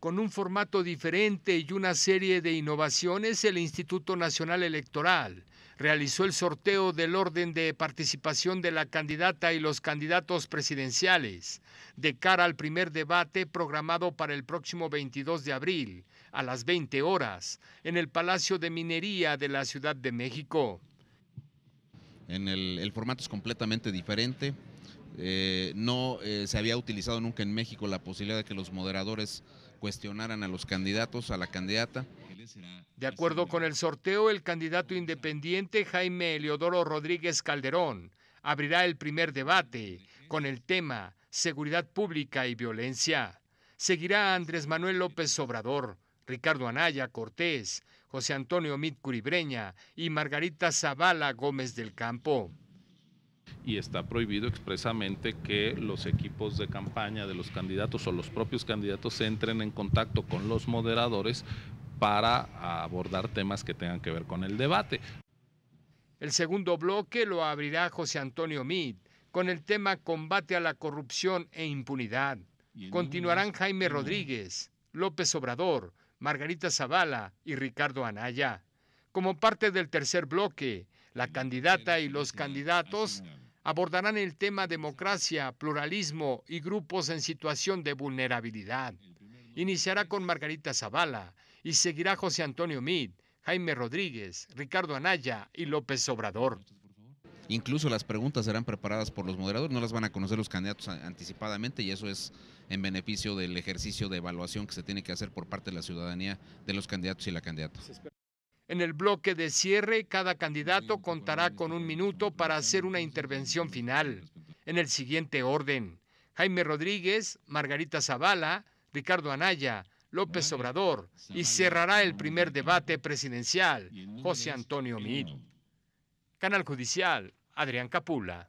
Con un formato diferente y una serie de innovaciones, el Instituto Nacional Electoral realizó el sorteo del orden de participación de la candidata y los candidatos presidenciales de cara al primer debate programado para el próximo 22 de abril a las 20 horas en el Palacio de Minería de la Ciudad de México. En el, el formato es completamente diferente, eh, no eh, se había utilizado nunca en México la posibilidad de que los moderadores cuestionaran a los candidatos, a la candidata. De acuerdo con el sorteo, el candidato independiente Jaime Eleodoro Rodríguez Calderón abrirá el primer debate con el tema seguridad pública y violencia. Seguirá Andrés Manuel López Obrador, Ricardo Anaya Cortés, José Antonio Mit Curibreña y Margarita Zavala Gómez del Campo y está prohibido expresamente que los equipos de campaña de los candidatos o los propios candidatos entren en contacto con los moderadores para abordar temas que tengan que ver con el debate. El segundo bloque lo abrirá José Antonio Mid con el tema combate a la corrupción e impunidad. Continuarán Jaime Rodríguez, López Obrador, Margarita Zavala y Ricardo Anaya. Como parte del tercer bloque, la candidata y los candidatos abordarán el tema democracia, pluralismo y grupos en situación de vulnerabilidad. Iniciará con Margarita Zavala y seguirá José Antonio Mid, Jaime Rodríguez, Ricardo Anaya y López Obrador. Incluso las preguntas serán preparadas por los moderadores, no las van a conocer los candidatos anticipadamente y eso es en beneficio del ejercicio de evaluación que se tiene que hacer por parte de la ciudadanía de los candidatos y la candidata. En el bloque de cierre, cada candidato contará con un minuto para hacer una intervención final. En el siguiente orden, Jaime Rodríguez, Margarita Zavala, Ricardo Anaya, López Obrador y cerrará el primer debate presidencial, José Antonio Meade. Canal Judicial, Adrián Capula.